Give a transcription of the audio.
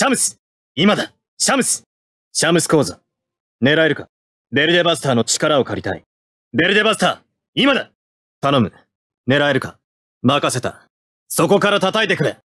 シャムス今だシャムスシャムス講座。狙えるかベルデバスターの力を借りたい。ベルデバスター今だ頼む。狙えるか任せた。そこから叩いてくれ